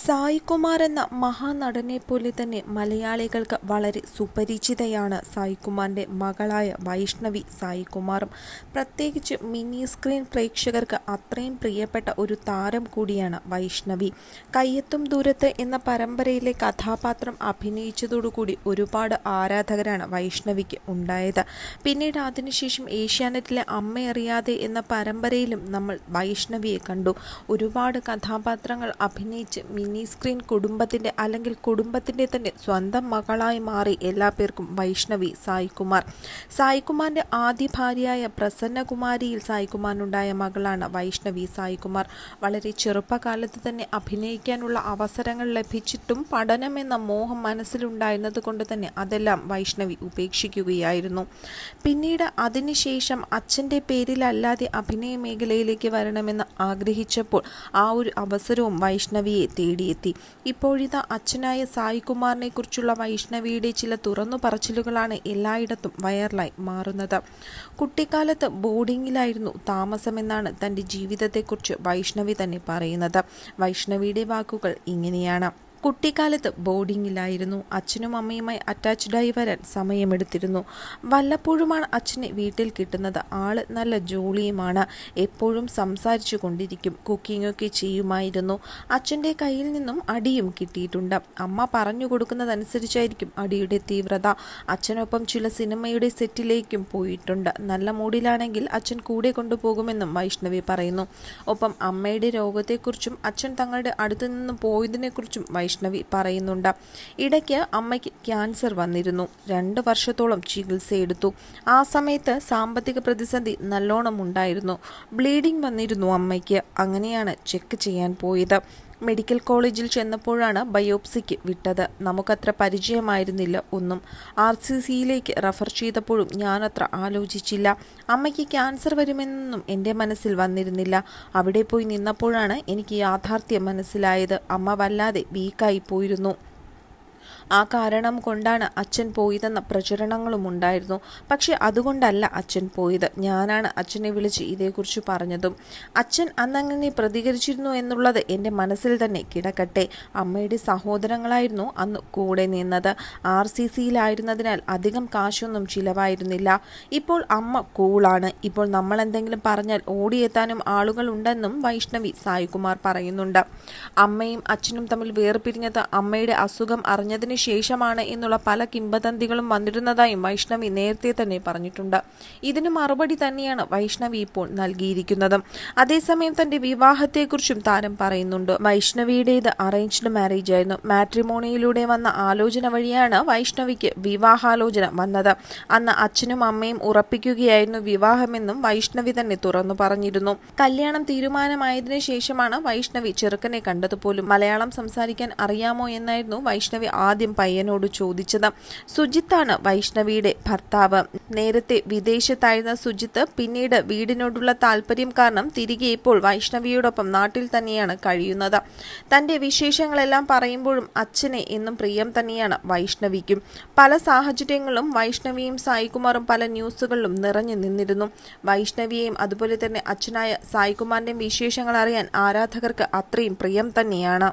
സായികുമാർ എന്ന മഹാനടനെ പോലെ തന്നെ മലയാളികൾക്ക് വളരെ സുപരിചിതയാണ് സായികുമാറിൻ്റെ മകളായ വൈഷ്ണവി സായികുമാറും പ്രത്യേകിച്ച് മിനി സ്ക്രീൻ പ്രേക്ഷകർക്ക് അത്രയും പ്രിയപ്പെട്ട ഒരു താരം കൂടിയാണ് വൈഷ്ണവി കയ്യെത്തും ദൂരത്ത് എന്ന പരമ്പരയിലെ കഥാപാത്രം അഭിനയിച്ചതോടുകൂടി ഒരുപാട് ആരാധകരാണ് വൈഷ്ണവിക്ക് ഉണ്ടായത് പിന്നീട് അതിനുശേഷം ഏഷ്യാനെറ്റിലെ അറിയാതെ എന്ന പരമ്പരയിലും നമ്മൾ വൈഷ്ണവിയെ കണ്ടു ഒരുപാട് കഥാപാത്രങ്ങൾ അഭിനയിച്ച് മിനി മിനിസ്ക്രീൻ കുടുംബത്തിൻ്റെ അല്ലെങ്കിൽ കുടുംബത്തിൻ്റെ തന്നെ സ്വന്തം മകളായി മാറി എല്ലാ പേർക്കും വൈഷ്ണവി സായികുമാർ സായികുമാറിൻ്റെ ആദ്യ ഭാര്യയായ പ്രസന്നകുമാരിയിൽ സായികുമാറിനുണ്ടായ മകളാണ് വൈഷ്ണവി സായികുമാർ വളരെ ചെറുപ്പകാലത്ത് തന്നെ അഭിനയിക്കാനുള്ള അവസരങ്ങൾ ലഭിച്ചിട്ടും പഠനമെന്ന മോഹം മനസ്സിലുണ്ടായിരുന്നത് കൊണ്ട് തന്നെ അതെല്ലാം വൈഷ്ണവി ഉപേക്ഷിക്കുകയായിരുന്നു പിന്നീട് അതിനുശേഷം അച്ഛൻ്റെ പേരിലല്ലാതെ അഭിനയ മേഖലയിലേക്ക് വരണമെന്ന് ആഗ്രഹിച്ചപ്പോൾ ആ ഒരു അവസരവും വൈഷ്ണവിയെ തേടി തേടിയെത്തി ഇപ്പോഴിതാ അച്ഛനായ സായികുമാറിനെ കുറിച്ചുള്ള വൈഷ്ണവിയുടെ ചില തുറന്നു പറച്ചിലുകളാണ് എല്ലായിടത്തും വൈറലായി മാറുന്നത് കുട്ടിക്കാലത്ത് ബോർഡിങ്ങിലായിരുന്നു താമസമെന്നാണ് തൻ്റെ ജീവിതത്തെക്കുറിച്ച് വൈഷ്ണവി തന്നെ പറയുന്നത് വൈഷ്ണവിയുടെ വാക്കുകൾ ഇങ്ങനെയാണ് കുട്ടിക്കാലത്ത് ബോർഡിങ്ങിലായിരുന്നു അച്ഛനും അമ്മയുമായി അറ്റാച്ച്ഡായി വരാൻ സമയമെടുത്തിരുന്നു വല്ലപ്പോഴുമാണ് അച്ഛനെ വീട്ടിൽ കിട്ടുന്നത് ആള് നല്ല ജോളിയുമാണ് എപ്പോഴും സംസാരിച്ചു കൊണ്ടിരിക്കും കുക്കിങ്ങൊക്കെ ചെയ്യുമായിരുന്നു അച്ഛൻ്റെ കയ്യിൽ നിന്നും അടിയും കിട്ടിയിട്ടുണ്ട് അമ്മ പറഞ്ഞു കൊടുക്കുന്നതനുസരിച്ചായിരിക്കും അടിയുടെ തീവ്രത അച്ഛനൊപ്പം ചില സിനിമയുടെ സെറ്റിലേക്കും പോയിട്ടുണ്ട് നല്ല മൂഡിലാണെങ്കിൽ അച്ഛൻ കൂടെ കൊണ്ടുപോകുമെന്നും വൈഷ്ണവി പറയുന്നു ഒപ്പം അമ്മയുടെ രോഗത്തെക്കുറിച്ചും അച്ഛൻ തങ്ങളുടെ അടുത്തു നിന്നും പോയതിനെക്കുറിച്ചും വൈഷ്ണവി പറയുന്നുണ്ട് ഇടയ്ക്ക് അമ്മയ്ക്ക് ക്യാൻസർ വന്നിരുന്നു രണ്ട് വർഷത്തോളം ചികിത്സയെടുത്തു ആ സമയത്ത് സാമ്പത്തിക പ്രതിസന്ധി നല്ലോണം ഉണ്ടായിരുന്നു ബ്ലീഡിംഗ് വന്നിരുന്നു അമ്മയ്ക്ക് അങ്ങനെയാണ് ചെക്ക് ചെയ്യാൻ പോയത് മെഡിക്കൽ കോളേജിൽ ചെന്നപ്പോഴാണ് ബയോപ്സിക്ക് വിട്ടത് നമുക്കത്ര പരിചയമായിരുന്നില്ല ഒന്നും ആർ സി സിയിലേക്ക് റഫർ ചെയ്തപ്പോഴും ഞാനത്ര ആലോചിച്ചില്ല അമ്മയ്ക്ക് ക്യാൻസർ വരുമെന്നൊന്നും എൻ്റെ മനസ്സിൽ വന്നിരുന്നില്ല അവിടെ പോയി നിന്നപ്പോഴാണ് എനിക്ക് യാഥാർത്ഥ്യം മനസ്സിലായത് അമ്മ വല്ലാതെ വീക്കായി പോയിരുന്നു ആ കാരണം കൊണ്ടാണ് അച്ഛൻ പോയതെന്ന പ്രചരണങ്ങളും ഉണ്ടായിരുന്നു പക്ഷെ അതുകൊണ്ടല്ല അച്ഛൻ പോയത് ഞാനാണ് അച്ഛനെ വിളിച്ച് ഇതേക്കുറിച്ച് പറഞ്ഞതും അച്ഛൻ അന്നങ്ങനെ പ്രതികരിച്ചിരുന്നു എന്നുള്ളത് എൻ്റെ മനസ്സിൽ തന്നെ കിടക്കട്ടെ അമ്മയുടെ സഹോദരങ്ങളായിരുന്നു അന്ന് കൂടെ നിന്നത് ആർ സി സിയിലായിരുന്നതിനാൽ അധികം കാശൊന്നും ചിലവായിരുന്നില്ല ഇപ്പോൾ അമ്മ കൂളാണ് ഇപ്പോൾ നമ്മൾ എന്തെങ്കിലും പറഞ്ഞാൽ ഓടിയെത്താനും ആളുകൾ ഉണ്ടെന്നും വൈഷ്ണവി സായികുമാർ പറയുന്നുണ്ട് അമ്മയും അച്ഛനും തമ്മിൽ വേർപിരിഞ്ഞത് അമ്മയുടെ അസുഖം അറിഞ്ഞ കഴിഞ്ഞതിന് ശേഷമാണ് എന്നുള്ള പല കിംബദന്തികളും വന്നിരുന്നതായും വൈഷ്ണവി നേരത്തെ തന്നെ പറഞ്ഞിട്ടുണ്ട് ഇതിന് മറുപടി തന്നെയാണ് വൈഷ്ണവി ഇപ്പോൾ നൽകിയിരിക്കുന്നത് അതേസമയം തന്റെ വിവാഹത്തെക്കുറിച്ചും താരം പറയുന്നുണ്ട് വൈഷ്ണവിയുടേത് അറേഞ്ച്ഡ് മാരേജ് ആയിരുന്നു മാട്രിമോണിയിലൂടെ വന്ന ആലോചന വഴിയാണ് വൈഷ്ണവിക്ക് വിവാഹാലോചന വന്നത് അന്ന് അച്ഛനും അമ്മയും ഉറപ്പിക്കുകയായിരുന്നു വിവാഹമെന്നും വൈഷ്ണവി തന്നെ തുറന്നു പറഞ്ഞിരുന്നു കല്യാണം തീരുമാനമായതിനു ശേഷമാണ് വൈഷ്ണവി ചെറുക്കനെ കണ്ടതുപോലും മലയാളം സംസാരിക്കാൻ അറിയാമോ എന്നായിരുന്നു വൈഷ്ണവി ആ ആദ്യം പയ്യനോട് ചോദിച്ചത് സുജിത്താണ് വൈഷ്ണവിയുടെ ഭർത്താവ് നേരത്തെ വിദേശത്തായിരുന്ന സുജിത്ത് പിന്നീട് വീടിനോടുള്ള താല്പര്യം കാരണം തിരികെ ഇപ്പോൾ വൈഷ്ണവിയോടൊപ്പം നാട്ടിൽ തന്നെയാണ് കഴിയുന്നത് തന്റെ വിശേഷങ്ങളെല്ലാം പറയുമ്പോഴും അച്ഛനെ എന്നും പ്രിയം തന്നെയാണ് വൈഷ്ണവിക്കും പല സാഹചര്യങ്ങളും വൈഷ്ണവിയും സായികുമാറും പല ന്യൂസുകളിലും നിറഞ്ഞു നിന്നിരുന്നു വൈഷ്ണവിയെയും അതുപോലെ തന്നെ അച്ഛനായ സായികുമാറിന്റെയും വിശേഷങ്ങൾ അറിയാൻ ആരാധകർക്ക് അത്രയും പ്രിയം തന്നെയാണ്